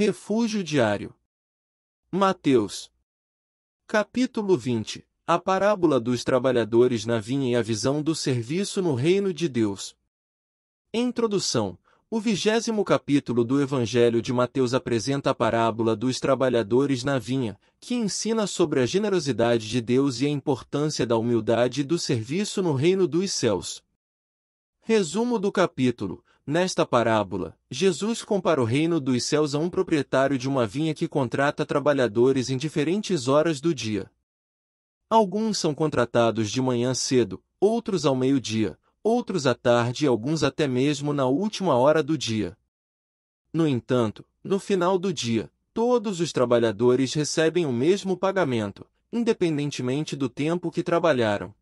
Refúgio diário. Mateus. Capítulo 20. A parábola dos trabalhadores na vinha e a visão do serviço no reino de Deus. Introdução. O vigésimo capítulo do Evangelho de Mateus apresenta a parábola dos trabalhadores na vinha, que ensina sobre a generosidade de Deus e a importância da humildade e do serviço no reino dos céus. Resumo do capítulo. Nesta parábola, Jesus compara o reino dos céus a um proprietário de uma vinha que contrata trabalhadores em diferentes horas do dia. Alguns são contratados de manhã cedo, outros ao meio-dia, outros à tarde e alguns até mesmo na última hora do dia. No entanto, no final do dia, todos os trabalhadores recebem o mesmo pagamento, independentemente do tempo que trabalharam.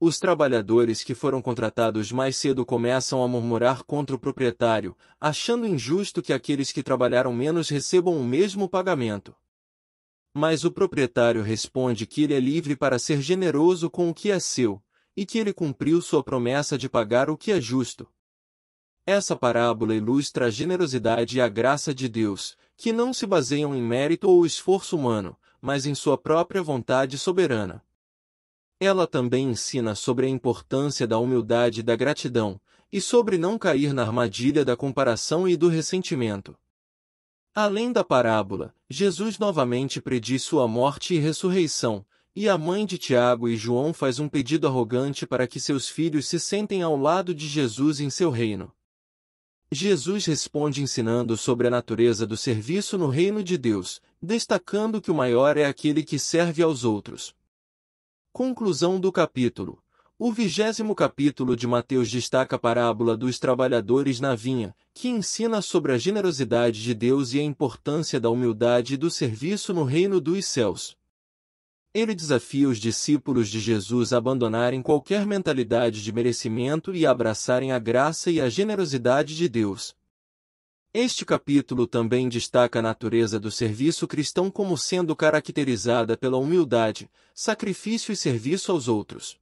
Os trabalhadores que foram contratados mais cedo começam a murmurar contra o proprietário, achando injusto que aqueles que trabalharam menos recebam o mesmo pagamento. Mas o proprietário responde que ele é livre para ser generoso com o que é seu, e que ele cumpriu sua promessa de pagar o que é justo. Essa parábola ilustra a generosidade e a graça de Deus, que não se baseiam em mérito ou esforço humano, mas em sua própria vontade soberana. Ela também ensina sobre a importância da humildade e da gratidão, e sobre não cair na armadilha da comparação e do ressentimento. Além da parábola, Jesus novamente prediz sua morte e ressurreição, e a mãe de Tiago e João faz um pedido arrogante para que seus filhos se sentem ao lado de Jesus em seu reino. Jesus responde ensinando sobre a natureza do serviço no reino de Deus, destacando que o maior é aquele que serve aos outros. Conclusão do capítulo. O vigésimo capítulo de Mateus destaca a parábola dos trabalhadores na vinha, que ensina sobre a generosidade de Deus e a importância da humildade e do serviço no reino dos céus. Ele desafia os discípulos de Jesus a abandonarem qualquer mentalidade de merecimento e a abraçarem a graça e a generosidade de Deus. Este capítulo também destaca a natureza do serviço cristão como sendo caracterizada pela humildade, sacrifício e serviço aos outros.